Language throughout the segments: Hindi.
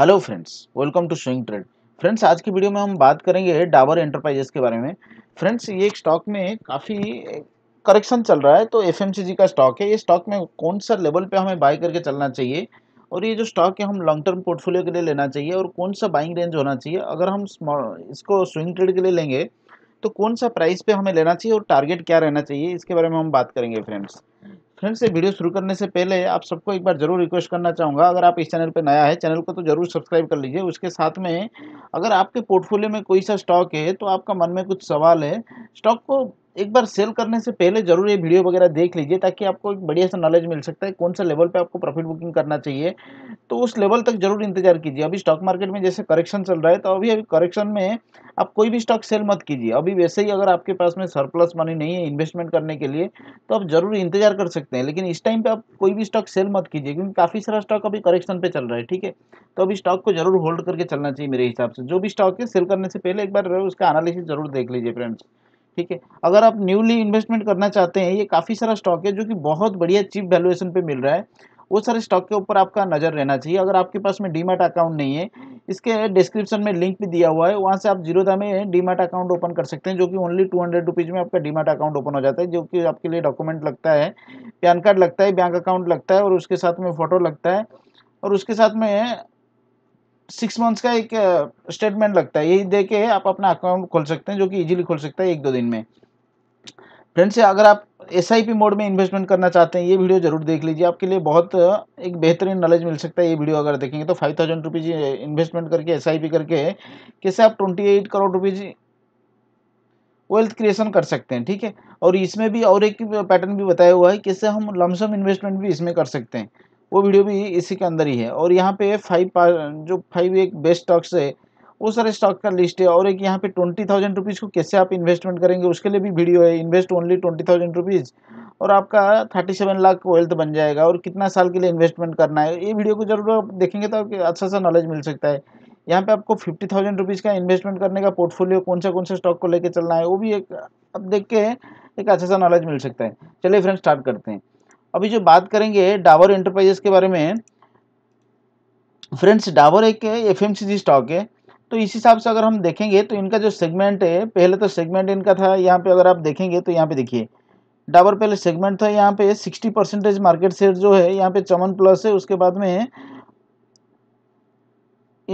Hello friends welcome to swing trade friends आज की वीडियो में हम बात करेंगे डाबर एंटरप्राइजेस के बारे में फ्रेंड्स ये एक स्टॉक में काफ़ी करेक्शन चल रहा है तो एफ का स्टॉक है ये स्टॉक में कौन सा लेवल पे हमें बाय करके चलना चाहिए और ये जो स्टॉक है हम लॉन्ग टर्म पोर्टफोलियो के लिए लेना चाहिए और कौन सा बाइंग रेंज होना चाहिए अगर हम इसको स्विंग ट्रेड के लिए लेंगे तो कौन सा प्राइस पर हमें लेना चाहिए और टारगेट क्या रहना चाहिए इसके बारे में हम बात करेंगे फ्रेंड्स फ्रेंड्स ये वीडियो शुरू करने से पहले आप सबको एक बार जरूर रिक्वेस्ट करना चाहूँगा अगर आप इस चैनल पर नया है चैनल को तो जरूर सब्सक्राइब कर लीजिए उसके साथ में अगर आपके पोर्टफोलियो में कोई सा स्टॉक है तो आपका मन में कुछ सवाल है स्टॉक को एक बार सेल करने से पहले जरूर ये वीडियो वगैरह देख लीजिए ताकि आपको एक बढ़िया सा नॉलेज मिल सकता है कौन सा लेवल पे आपको प्रॉफिट बुकिंग करना चाहिए तो उस लेवल तक जरूर इंतजार कीजिए अभी स्टॉक मार्केट में जैसे करेक्शन चल रहा है तो अभी अभी करेक्शन में आप कोई भी स्टॉक सेल मत कीजिए अभी वैसे ही अगर आपके पास में सरप्लस मनी नहीं है इन्वेस्टमेंट करने के लिए तो आप जरूर इंतजार कर सकते हैं लेकिन इस टाइम पर आप कोई भी स्टॉक सेल मत कीजिए क्योंकि काफ़ी सारा स्टॉक अभी करेक्शन पर चल रहा है ठीक है तो अभी स्टॉक को जरूर होल्ड करके चलना चाहिए मेरे हिसाब से जो भी स्टॉक है सेल करने से पहले एक बार उसका एनालिसिस जरूर देख लीजिए फ्रेंड्स ठीक है अगर आप न्यूली इन्वेस्टमेंट करना चाहते हैं ये काफ़ी सारा स्टॉक है जो कि बहुत बढ़िया चीप वैल्यूएशन पे मिल रहा है वो सारे स्टॉक के ऊपर आपका नज़र रहना चाहिए अगर आपके पास में डीमार्ट अकाउंट नहीं है इसके डिस्क्रिप्शन में लिंक भी दिया हुआ है वहाँ से आप जीरो में डीमार्ट अकाउंट ओपन कर सकते हैं जो कि ओनली टू हंड्रेड रुपीज़ में आपका डीमार्ट अकाउंट ओपन हो जाता है जो कि आपके लिए डॉक्यूमेंट लगता है पैन कार्ड लगता है बैंक अकाउंट लगता है और उसके साथ में फ़ोटो लगता है और उसके साथ में सिक्स मंथ्स का एक स्टेटमेंट uh, लगता है यही दे के आप अपना अकाउंट खोल सकते हैं जो कि इजीली खोल सकता है एक दो दिन में फ्रेंड्स अगर आप एस मोड में इन्वेस्टमेंट करना चाहते हैं ये वीडियो जरूर देख लीजिए आपके लिए बहुत uh, एक बेहतरीन नॉलेज मिल सकता है ये वीडियो अगर देखेंगे तो फाइव थाउजेंड रुपीज़ इन्वेस्टमेंट करके एस करके कैसे आप twenty eight crore rupees wealth creation कर सकते हैं ठीक है और इसमें भी और एक पैटर्न भी बताया हुआ है कैसे हम लमसम इन्वेस्टमेंट भी इसमें कर सकते हैं वो वीडियो भी इसी के अंदर ही है और यहाँ पे फाइव जो फाइव एक बेस्ट स्टॉक्स है वो सारे स्टॉक का लिस्ट है और एक यहाँ पे ट्वेंटी थाउजेंड रुपीज़ को कैसे आप इन्वेस्टमेंट करेंगे उसके लिए भी वीडियो है invest only twenty thousand rupees और आपका थर्टी सेवन लाख वेल्थ बन जाएगा और कितना साल के लिए इन्वेस्टमेंट करना है ये वीडियो को जरूर आप देखेंगे तो आपको अच्छा सा नॉलेज मिल सकता है यहाँ पे आपको फिफ्टी थाउजेंड रुपीज़ का इन्वेस्टमेंट करने का पोर्टफोलियो कौन सा कौन सा स्टॉक को लेकर चलना है वो भी एक आप देख के एक अच्छा सा नॉलेज मिल सकता है चलिए फ्रेंड स्टार्ट करते हैं अभी जो बात करेंगे डाबर एंटरप्राइजेस के बारे में फ्रेंड्स डाबर एक एफ स्टॉक है तो इस हिसाब से अगर हम देखेंगे तो इनका जो सेगमेंट है पहले तो सेगमेंट इनका था यहाँ पे अगर आप देखेंगे तो यहाँ पे देखिए डाबर पहले सेगमेंट था यहाँ पे 60 परसेंटेज मार्केट शेयर जो है यहाँ पे चमन प्लस है उसके बाद में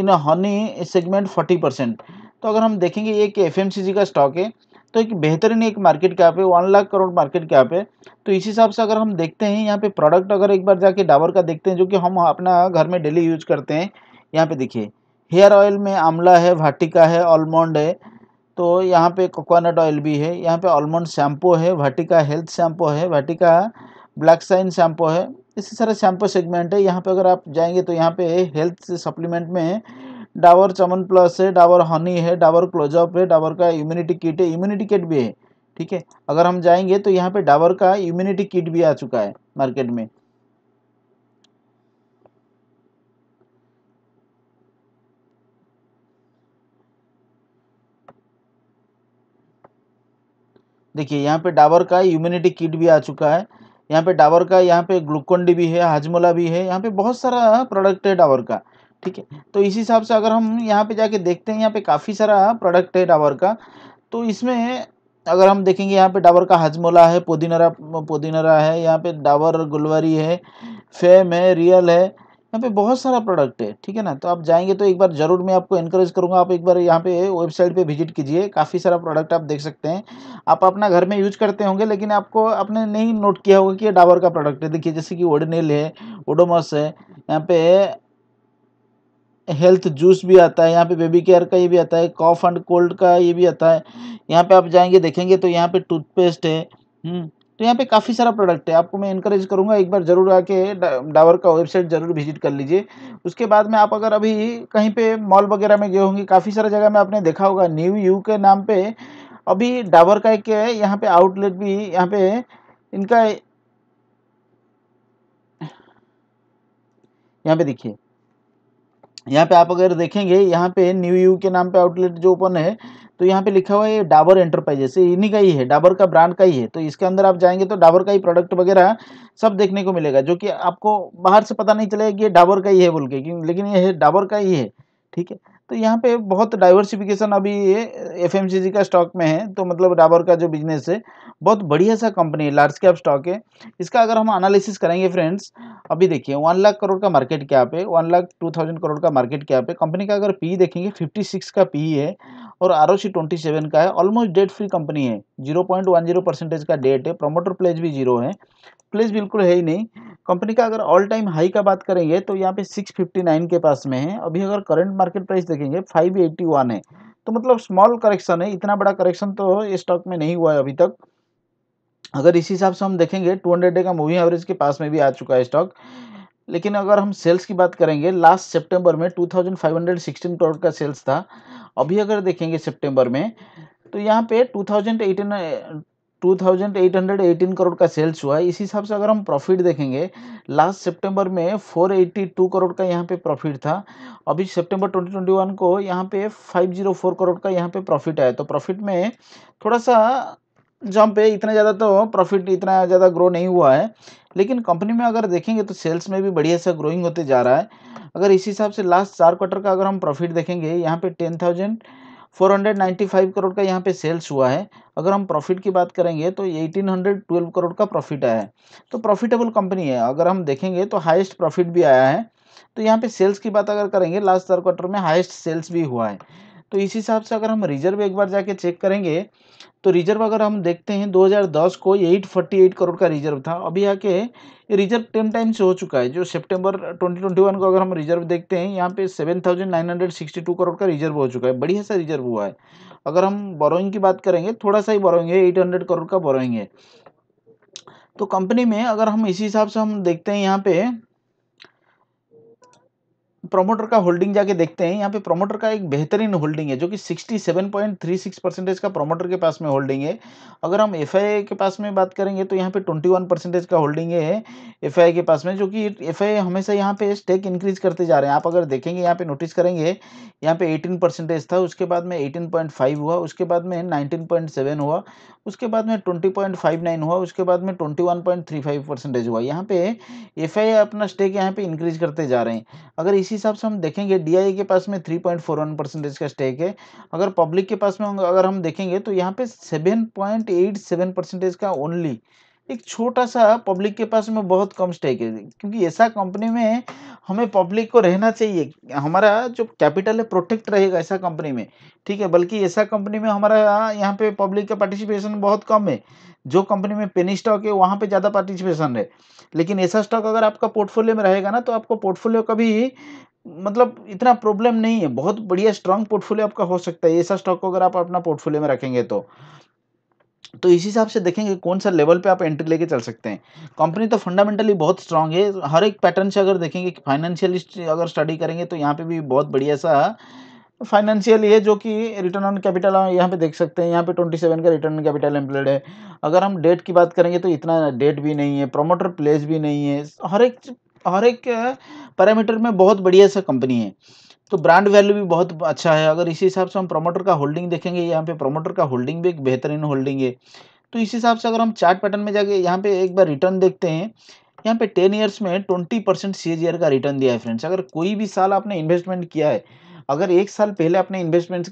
इन हनी सेगमेंट 40 परसेंट तो अगर हम देखेंगे ये एक एफ का स्टॉक है तो एक बेहतरीन एक मार्केट कैप है one lakh crore market cap है तो इस हिसाब से अगर हम देखते हैं यहाँ पे प्रोडक्ट अगर एक बार जाके डाबर का देखते हैं जो कि हम अपना घर में डेली यूज करते हैं यहाँ पे देखिए हेयर ऑयल में आमला है वाटिका है ऑलमंड है तो यहाँ पे कोकोनट ऑयल भी है यहाँ पे ऑलमंड शैम्पू है वाटिका हेल्थ शैम्पू है वाटिका ब्लैक साइन शैम्पू है इसी सारे शैम्पू सेगमेंट है यहाँ पे अगर आप जाएंगे तो यहाँ पे हेल्थ सप्लीमेंट में डाबर चमन प्लस है डाबर हनी है डाबर क्लोजअप है डाबर का इम्यूनिटी किट है इम्यूनिटी किट भी है ठीक है अगर हम जाएंगे तो यहाँ पे डाबर का इम्यूनिटी किट भी आ चुका है मार्केट में देखिए यहाँ पे डाबर का इम्यूनिटी किट भी आ चुका है यहाँ पे डाबर का यहाँ पे ग्लूकोन भी है हाजमोला भी है यहाँ पे बहुत सारा प्रोडक्ट है डाबर का ठीक है तो इसी हिसाब से अगर हम यहाँ पे जाके देखते हैं यहाँ पे काफ़ी सारा प्रोडक्ट है डाबर का तो इसमें अगर हम देखेंगे यहाँ पे डाबर का हजमोला है पुदीनरा पुदीनरा है यहाँ पे डाबर गुलवरी है फेम है रियल है यहाँ पे बहुत सारा प्रोडक्ट है ठीक है ना तो आप जाएंगे तो एक बार ज़रूर मैं आपको इनक्रेज करूँगा आप एक बार यहाँ पे वेबसाइट पे विजिट कीजिए काफ़ी सारा प्रोडक्ट आप देख सकते हैं आप अपना घर में यूज करते होंगे लेकिन आपको आपने नहीं नोट किया होगा कि ये डाबर का प्रोडक्ट है देखिए जैसे कि ओडनेल है ओडोमस है यहाँ पे हेल्थ जूस भी आता है यहाँ पे बेबी केयर का ये भी आता है कॉफ एंड कोल्ड का ये भी आता है यहाँ पे आप जाएंगे देखेंगे तो यहाँ पे टूथपेस्ट है हम्म, तो यहाँ पे काफ़ी सारा प्रोडक्ट है आपको मैं इनक्रेज करूँगा एक बार ज़रूर आके डावर का वेबसाइट ज़रूर विजिट कर लीजिए उसके बाद में आप अगर अभी कहीं पे मॉल वगैरह में गए होंगे काफ़ी सारा जगह में आपने देखा होगा न्यू यू के नाम पे अभी डाबर का एक यहाँ पे आउटलेट भी यहाँ पे इनका यहाँ पे देखिए यहाँ पे आप अगर देखेंगे यहाँ पे न्यू यू के नाम पे आउटलेट जो ओपन है तो यहाँ पे लिखा हुआ है डाबर एंटरप्राइजेस इन्हीं का ही है डाबर का ब्रांड का ही है तो इसके अंदर आप जाएंगे तो डाबर का ही प्रोडक्ट वगैरह सब देखने को मिलेगा जो कि आपको बाहर से पता नहीं चलेगा कि ये डाबर का ही है बोल के लेकिन ये है डाबर का ही है ठीक है तो यहाँ पे बहुत डाइवर्सिफिकेशन अभी ये एफ का स्टॉक में है तो मतलब डाबर का जो बिजनेस है बहुत बढ़िया सा कंपनी है लार्ज कैप स्टॉक है इसका अगर हम एनालिसिस करेंगे फ्रेंड्स अभी देखिए वन लाख करोड़ का मार्केट कैप है one lakh two thousand crore का मार्केट कैप है कंपनी का अगर पी देखेंगे फिफ्टी सिक्स का पी है और R O C twenty seven का है ऑलमोस्ट डेट फ्री कंपनी है zero point one zero percentage का डेट है प्रोमोटर प्लेज भी जीरो है प्लेज बिल्कुल है ही नहीं कंपनी का अगर ऑल टाइम हाई का बात करेंगे तो यहाँ पे 659 के पास में है अभी अगर करंट मार्केट प्राइस देखेंगे 581 है तो मतलब स्मॉल करेक्शन है इतना बड़ा करेक्शन तो ये स्टॉक में नहीं हुआ है अभी तक अगर इसी हिसाब से हम देखेंगे 200 डे का मूविंग एवरेज के पास में भी आ चुका है स्टॉक लेकिन अगर हम सेल्स की बात करेंगे लास्ट सेप्टेम्बर में टू करोड़ का सेल्स था अभी अगर देखेंगे सेप्टेम्बर में तो यहाँ पे टू 2,818 करोड़ का सेल्स हुआ है इस हिसाब से अगर हम प्रॉफिट देखेंगे लास्ट सितंबर में 482 करोड़ का यहाँ पे प्रॉफिट था अभी सितंबर 2021 को यहाँ पे 504 करोड़ का यहाँ पे प्रॉफिट आया तो प्रॉफिट में थोड़ा सा जंप है इतना ज़्यादा तो प्रॉफिट इतना ज़्यादा ग्रो नहीं हुआ है लेकिन कंपनी में अगर देखेंगे तो सेल्स में भी बढ़िया सा ग्रोइंग होते जा रहा है अगर इस हिसाब से लास्ट चार क्वार्टर का अगर हम प्रॉफिट देखेंगे यहाँ पे टेन थाउजेंड 495 करोड़ का यहाँ पे सेल्स हुआ है अगर हम प्रॉफिट की बात करेंगे तो 1812 करोड़ का प्रॉफिट आया है तो प्रॉफिटेबल कंपनी है अगर हम देखेंगे तो हाईएस्ट प्रॉफिट भी आया है तो यहाँ पे सेल्स की बात अगर करेंगे लास्ट थर्ड क्वार्टर में हाईएस्ट सेल्स भी हुआ है तो इस हिसाब से अगर हम रिजर्व एक बार जाके चेक करेंगे तो रिजर्व अगर हम देखते हैं 2010 को 848 करोड़ का रिजर्व था अभी आके रिजर्व टेन टाइम से हो चुका है जो सितंबर 2021 को अगर हम रिजर्व देखते हैं यहाँ पे 7,962 करोड़ का रिजर्व हो चुका है बढ़िया सा रिजर्व हुआ है अगर हम बोरोइंग की बात करेंगे थोड़ा सा ही बोरोइंग है एट करोड़ का बोरोइंग है तो कंपनी में अगर हम इसी हिसाब से हम देखते हैं यहाँ पे प्रोमोटर का होल्डिंग जाके देखते हैं यहाँ पे प्रोमोटर का एक बेहतरीन होल्डिंग है जो कि 67.36 परसेंटेज का प्रोमोटर के पास में होल्डिंग है अगर हम एफ के पास में बात करेंगे तो यहाँ पे 21 परसेंटेज का होल्डिंग है एफ के पास में जो कि एफ हमेशा यहाँ पे स्टेक इंक्रीज करते जा रहे हैं आप अगर देखेंगे यहाँ पे नोटिस करेंगे यहाँ पे एटीन परसेंटेज था उसके बाद में एटीन हुआ उसके बाद में नाइनटीन हुआ उसके बाद में ट्वेंटी हुआ उसके बाद में ट्वेंटी हुआ यहाँ पे एफ अपना स्टेक यहाँ पे इंक्रीज करते जा रहे हैं अगर इसी हिसाब से हम देखेंगे डीआईए के पास में three point four one percentage का स्टेक है अगर पब्लिक के पास में अगर हम देखेंगे तो यहाँ पे सेवन परसेंटेज का ओनली एक छोटा सा पब्लिक के पास में बहुत कम स्टेक है क्योंकि ऐसा कंपनी में हमें पब्लिक को रहना चाहिए हमारा जो कैपिटल है प्रोटेक्ट रहेगा ऐसा कंपनी में ठीक है बल्कि ऐसा कंपनी में हमारा यहाँ पे पब्लिक का पार्टिसिपेशन बहुत कम है जो कंपनी में पेनी स्टॉक है वहाँ पे ज़्यादा पार्टिसिपेशन है लेकिन ऐसा स्टॉक अगर आपका पोर्टफोलियो में रहेगा ना तो आपको पोर्टफोलियो का भी मतलब इतना प्रॉब्लम नहीं है बहुत बढ़िया स्ट्रांग पोर्टफोलियो आपका हो सकता है ऐसा स्टॉक को अगर आप अपना पोर्टफोलियो में रखेंगे तो तो इस हिसाब से देखेंगे कौन सा लेवल पे आप एंट्री लेके चल सकते हैं कंपनी तो फंडामेंटली बहुत स्ट्रांग है हर एक पैटर्न से अगर देखेंगे फाइनेंशियल अगर स्टडी करेंगे तो यहाँ पे भी बहुत बढ़िया सा फाइनेंशियल है जो कि रिटर्न ऑन कैपिटल यहाँ पे देख सकते हैं यहाँ पे ट्वेंटी सेवन का रिटर्न ऑन कैपिटल एम्प्लॉयड है अगर हम डेट की बात करेंगे तो इतना डेट भी नहीं है प्रोमोटर प्लेस भी नहीं है हर एक हर एक पैरामीटर में बहुत बढ़िया सा कंपनी है तो ब्रांड वैल्यू भी बहुत अच्छा है अगर इसी हिसाब से हम प्रमोटर का होल्डिंग देखेंगे यहाँ पे प्रमोटर का होल्डिंग भी एक बेहतरीन होल्डिंग है तो इस हिसाब से अगर हम चार्ट पैटर्न में जाके यहाँ पे एक बार रिटर्न देखते हैं यहाँ पे टेन ईयर्स में ट्वेंटी परसेंट सी का रिटर्न दिया है फ्रेंड्स अगर कोई भी साल आपने इन्वेस्टमेंट किया है अगर एक साल पहले आपने इन्वेस्टमेंट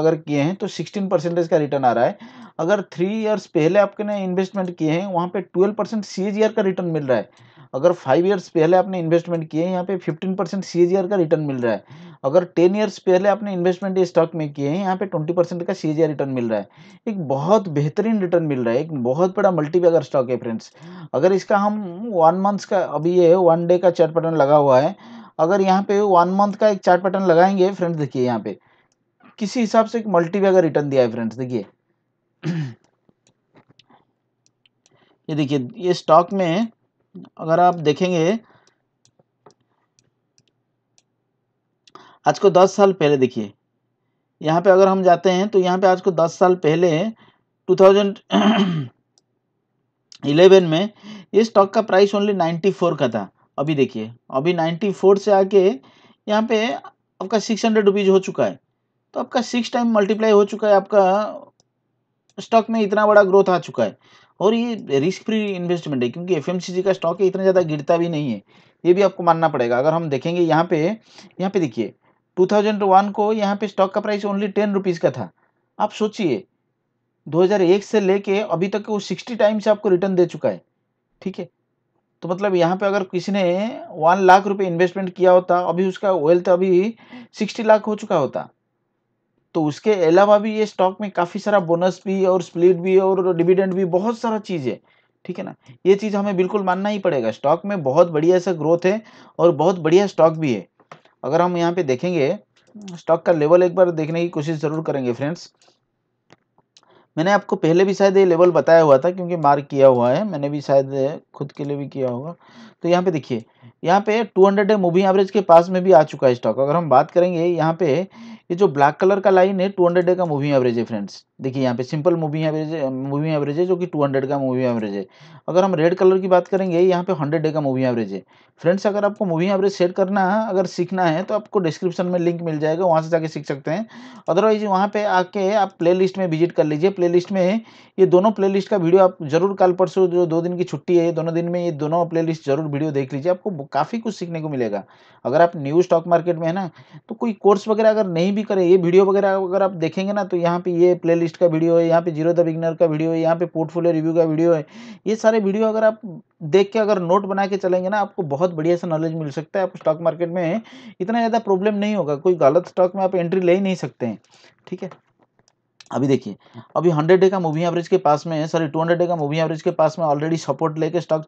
अगर किए हैं तो सिक्सटीन परसेंटेज का रिटर्न आ रहा है अगर थ्री इयर्स पहले आपने इन्वेस्टमेंट किए हैं वहाँ पे ट्वेल्व परसेंट सी का रिटर्न मिल रहा है अगर फाइव ईयर्स पहले आपने इन्वेस्टमेंट किए यहाँ पे फिफ्टीन परसेंट सी का रिटर्न मिल रहा है अगर टेन ईयर्स पहले आपने इन्वेस्टमेंट स्टॉक में किए हैं यहाँ पे ट्वेंटी परसेंट का सी रिटर्न मिल रहा है एक बहुत बेहतरीन रिटर्न मिल रहा है एक बहुत बड़ा मल्टी अगर स्टॉक है फ्रेंड्स अगर इसका हम वन मंथ्स का अभी ये वन डे का चार्ट पैटर्न लगा हुआ है अगर यहाँ पे वन मंथ का एक चार्ट पैटर्न लगाएंगे फ्रेंड्स देखिए यहाँ पे किसी हिसाब से एक मल्टी का रिटर्न दिया है फ्रेंड्स देखिए ये देखिए ये स्टॉक में अगर आप देखेंगे आज को दस साल पहले देखिए यहाँ पे अगर हम जाते हैं तो यहाँ पे आज को दस साल पहले 2011 में ये स्टॉक का प्राइस ओनली 94 का था अभी देखिए अभी 94 से आके यहाँ पे आपका सिक्स हंड्रेड हो चुका है तो आपका सिक्स टाइम मल्टीप्लाई हो चुका है आपका स्टॉक में इतना बड़ा ग्रोथ आ चुका है और ये रिस्क फ्री इन्वेस्टमेंट है क्योंकि एफ का स्टॉक है इतना ज़्यादा गिरता भी नहीं है ये भी आपको मानना पड़ेगा अगर हम देखेंगे यहाँ पे यहाँ पे देखिए 2001 को यहाँ पे स्टॉक का प्राइस ओनली टेन रुपीज़ का था आप सोचिए 2001 से लेके अभी तक वो सिक्सटी टाइम्स आपको रिटर्न दे चुका है ठीक है तो मतलब यहाँ पे अगर किसी ने वन लाख रुपये इन्वेस्टमेंट किया होता अभी उसका वेल्थ अभी सिक्सटी लाख हो चुका होता तो उसके अलावा भी ये स्टॉक में काफ़ी सारा बोनस भी और स्प्लिट भी और डिविडेंड भी बहुत सारा चीज़ है ठीक है ना ये चीज़ हमें बिल्कुल मानना ही पड़ेगा स्टॉक में बहुत बढ़िया सा ग्रोथ है और बहुत बढ़िया स्टॉक भी है अगर हम यहाँ पे देखेंगे स्टॉक का लेवल एक बार देखने की कोशिश ज़रूर करेंगे फ्रेंड्स मैंने आपको पहले भी शायद ये लेवल बताया हुआ था क्योंकि मार्क किया हुआ है मैंने भी शायद खुद के लिए भी किया होगा तो यहाँ पे देखिए यहाँ पे 200 है मूविंग एवरेज के पास में भी आ चुका है स्टॉक अगर हम बात करेंगे यहाँ पे ये जो ब्लैक कलर का लाइन है 200 डे का मूविंग एवरेज है फ्रेंड्स देखिए यहाँ पे simple moving average moving average है जो कि 200 का मूविंग एवरेज है अगर हम रेड कलर की बात करेंगे यहाँ पे 100 डे का मूविंग एवरेज है फ्रेंड्स अगर आपको मूविंग एवरेज सेट करना है अगर सीखना है तो आपको डिस्क्रिप्शन में लिंक मिल जाएगा वहाँ से जाके सीख सकते हैं अदरवाइज वहाँ पर आके आप प्ले में विजिट कर लीजिए प्ले में ये दोनों प्ले का वीडियो आप जरूर कल परसों जो दो दिन की छुट्टी है दोनों दिन में ये दोनों प्ले जरूर वीडियो देख लीजिए आपको आपको काफ़ी कुछ सीखने को मिलेगा अगर आप न्यू स्टॉक मार्केट में है ना तो कोई कोर्स वगैरह अगर नहीं भी करें ये वीडियो वगैरह अगर आप देखेंगे ना तो यहाँ पे ये प्लेलिस्ट का वीडियो है यहाँ पे जीरो द बिगनर का वीडियो है यहाँ पे पोर्टफोलियो रिव्यू का वीडियो है ये सारे वीडियो अगर आप देख के अगर नोट बना के चलेंगे ना आपको बहुत बढ़िया सा नॉलेज मिल सकता है आप स्टॉक मार्केट में इतना ज़्यादा प्रॉब्लम नहीं होगा कोई गलत स्टॉक में आप एंट्री ले ही नहीं सकते हैं ठीक है अभी देखिए अभी 100 डे का मूविंग एवरेज के पास में सॉरी 200 डे का मूविंग एवरेज के पास में ऑलरेडी सपोर्ट लेके स्टॉक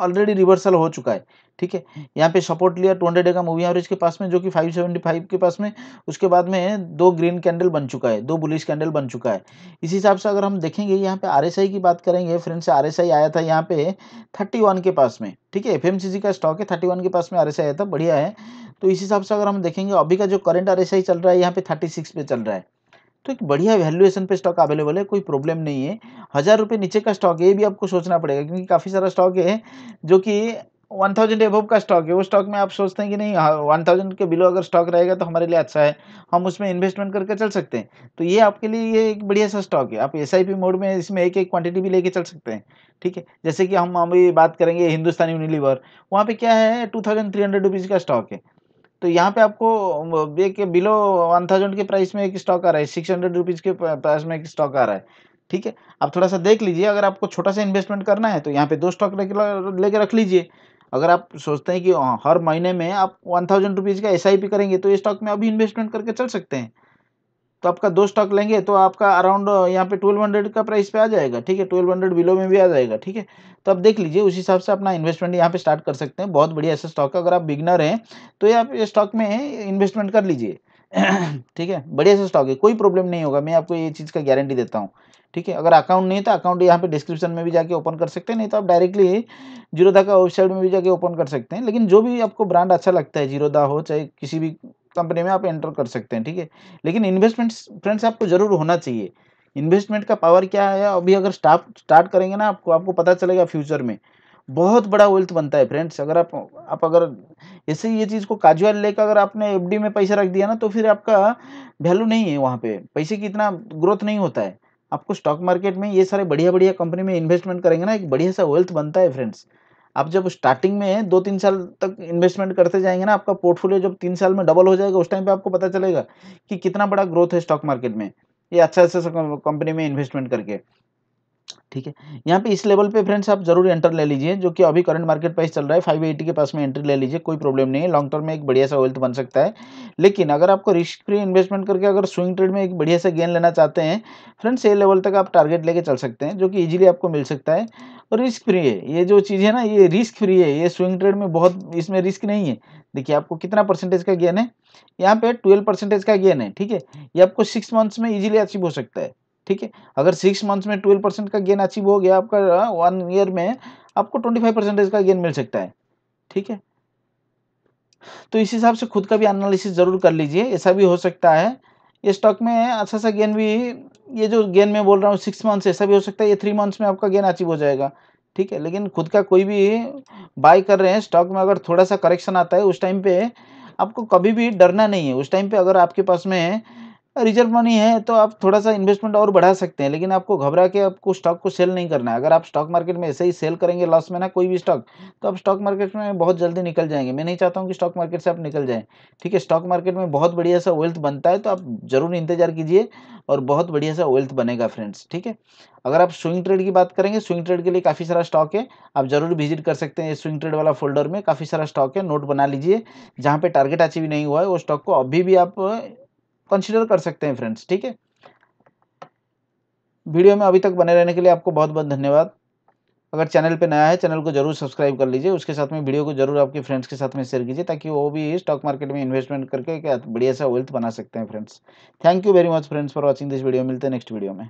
ऑलरेडी रिवर्सल हो चुका है ठीक है हम्म। यहाँ पे सपोर्ट लिया 200 डे का मूवी एवरेज के पास में जो कि 575 के पास में उसके बाद में दो ग्रीन कैंडल बन चुका है दो बुलिश कैंडल बन चुका है इस हिसाब से अगर हम देखेंगे यहाँ पे आरएसआई की बात करेंगे फ्रेंड से आरएसआई आया था यहाँ पे 31 के पास में ठीक है एफएमसीजी का स्टॉक है 31 के पास में आर आया था बढ़िया है तो इस हिसाब से अगर हम देखेंगे अभी का जो करंट आर चल रहा है यहाँ पे थर्टी पे चल रहा है तो एक बढ़िया वैल्यूएशन पे स्टॉक अवेलेबल है कोई प्रॉब्लम नहीं है हज़ार रुपये नीचे का स्टॉक ये भी आपको सोचना पड़ेगा क्योंकि काफ़ी सारा स्टॉक है जो कि वन थाउजेंड एबव का स्टॉक है वो स्टॉक में आप सोचते हैं कि नहीं वन हाँ, थाउजेंड के बिलो अगर स्टॉक रहेगा तो हमारे लिए अच्छा है हम उसमें इन्वेस्टमेंट करके चल सकते हैं तो ये आपके लिए ये एक बढ़िया सा स्टॉक है आप एस आई पी मोड में इसमें एक एक क्वांटिटी भी लेके चल सकते हैं ठीक है जैसे कि हम अभी बात करेंगे हिंदुस्तान यूनिलीवर वहाँ पर क्या है two thousand three hundred rupees का स्टॉक है तो यहाँ पे आपको एक बिलो वन थाउजेंड के प्राइस में एक स्टॉक आ रहा है सिक्स हंड्रेड रुपीज़ के प्राइस में एक स्टॉक आ रहा है ठीक है आप थोड़ा सा देख लीजिए अगर आपको छोटा सा इन्वेस्टमेंट करना है तो यहाँ पे दो स्टॉक लेके लेके रख लीजिए अगर आप सोचते हैं कि हाँ, हर महीने में आप वन थाउजेंड रुपीज़ का एस करेंगे तो ये स्टॉक में अभी इन्वेस्टमेंट करके चल सकते हैं तो आपका दो स्टॉक लेंगे तो आपका अराउंड यहाँ पे ट्वेल्व हंड्रेड का प्राइस पे आ जाएगा ठीक है ट्वेल्व हंड्रेड बिलो में भी आ जाएगा ठीक है तो आप देख लीजिए उस हिसाब से अपना इन्वेस्टमेंट यहाँ पे स्टार्ट कर सकते हैं बहुत बढ़िया ऐसा स्टॉक है अगर आप बिगनर हैं तो ये आप स्टॉक में इन्वेस्टमेंट कर लीजिए ठीक है बढ़िया सा स्टॉक है कोई प्रॉब्लम नहीं होगा मैं आपको ये चीज़ का गारंटी देता हूँ ठीक है अगर अकाउंट नहीं तो अकाउंट यहाँ पे डिस्क्रिप्शन में भी जाके ओपन कर सकते हैं नहीं तो आप डायरेक्टली जीरोदा का वेबसाइट में भी जाके ओपन कर सकते हैं लेकिन जो भी आपको ब्रांड अच्छा लगता है जीरोधा हो चाहे किसी भी कंपनी में आप एंटर कर सकते हैं ठीक है लेकिन इन्वेस्टमेंट फ्रेंड्स आपको जरूर होना चाहिए इन्वेस्टमेंट का पावर क्या है अभी अगर स्टाफ स्टार्ट करेंगे ना आपको आपको पता चलेगा फ्यूचर में बहुत बड़ा वेल्थ बनता है फ्रेंड्स अगर आप आप अगर ऐसे ये चीज़ को काजुअल लेकर अगर आपने एफडी में पैसा रख दिया ना तो फिर आपका वैल्यू नहीं है वहाँ पे पैसे की इतना ग्रोथ नहीं होता है आपको स्टॉक मार्केट में ये सारे बढ़िया बढ़िया कंपनी में इन्वेस्टमेंट करेंगे ना एक बढ़िया सा वेल्थ बनता है फ्रेंड्स आप जब स्टार्टिंग में दो तीन साल तक इन्वेस्टमेंट करते जाएंगे ना आपका पोर्टफोलियो जब तीन साल में डबल हो जाएगा उस टाइम पे आपको पता चलेगा कि कितना बड़ा ग्रोथ है स्टॉक मार्केट में ये अच्छा अच्छा कंपनी में इन्वेस्टमेंट करके ठीक है यहाँ पे इस लेवल पे फ्रेंड्स आप जरूर एंटर ले लीजिए जो कि अभी करंट मार्केट प्राइस चल रहा है फाइव एटी के पास में एंट्री ले लीजिए कोई प्रॉब्लम नहीं है लॉन्ग टर्म में एक बढ़िया सा वेल्थ बन सकता है लेकिन अगर आपको रिस्क फ्री इन्वेस्टमेंट करके अगर स्विंग ट्रेड में एक बढ़िया सा गेन लेना चाहते हैं फ्रेंड्स ये लेवल तक आप टारगेट लेके चल सकते हैं जो कि ईजिली आपको मिल सकता है रिस्क फ्री है ये जो चीज़ है ना ये रिस्क फ्री है ये स्विंग ट्रेड में बहुत इसमें रिस्क नहीं है देखिए आपको कितना परसेंटेज का गेन है यहाँ पे ट्वेल्व परसेंटेज का गेन है ठीक है ये आपको सिक्स मंथ्स में इजीली अचीव हो सकता है ठीक है अगर सिक्स मंथ्स में ट्वेल्व परसेंट का गेन अचीव हो गया आपका वन ईयर में आपको ट्वेंटी फाइव परसेंटेज का गेन मिल सकता है ठीक है तो इस हिसाब से खुद का भी एनालिसिस जरूर कर लीजिए ऐसा भी हो सकता है ये स्टॉक में अच्छा सा गेन भी ये जो गेन मैं बोल रहा हूँ सिक्स मंथ्स ऐसा भी हो सकता है ये थ्री मंथ्स में आपका गेन अचीव हो जाएगा ठीक है लेकिन खुद का कोई भी बाय कर रहे हैं स्टॉक में अगर थोड़ा सा करेक्शन आता है उस टाइम पे आपको कभी भी डरना नहीं है उस टाइम पे अगर आपके पास में रिजर्व मनी है तो आप थोड़ा सा इन्वेस्टमेंट और बढ़ा सकते हैं लेकिन आपको घबरा के आपको स्टॉक को सेल नहीं करना है अगर आप स्टॉक मार्केट में ऐसे ही सेल करेंगे लॉस में ना कोई भी स्टॉक तो आप स्टॉक मार्केट में बहुत जल्दी निकल जाएंगे मैं नहीं चाहता हूँ कि स्टॉक मार्केट से आप निकल जाएँ ठीक है स्टॉक मार्केट में बहुत बढ़िया सा वेल्थ बनता है तो आप ज़रूर इंतजार कीजिए और बहुत बढ़िया सा वेल्थ बनेगा फ्रेंड्स ठीक है अगर आप स्विंग ट्रेड की बात करेंगे स्विंग ट्रेड के लिए काफ़ी सारा स्टॉक है आप ज़रूर विजिट कर सकते हैं स्विंग ट्रेड वाला फोल्डर में काफ़ी सारा स्टॉक है नोट बना लीजिए जहाँ पे टारगेट अचीव नहीं हुआ है वो स्टॉक को अभी भी आप कंसिडर कर सकते हैं फ्रेंड्स ठीक है वीडियो में अभी तक बने रहने के लिए आपको बहुत बहुत धन्यवाद अगर चैनल पे नया है चैनल को जरूर सब्सक्राइब कर लीजिए उसके साथ में वीडियो को जरूर आपके फ्रेंड्स के साथ में शेयर कीजिए ताकि वो भी स्टॉक मार्केट में इन्वेस्टमेंट करके बढ़िया सा वेल्थ बना सकते हैं friends thank you very much friends for watching this video मिलते हैं नेक्स्ट वीडियो में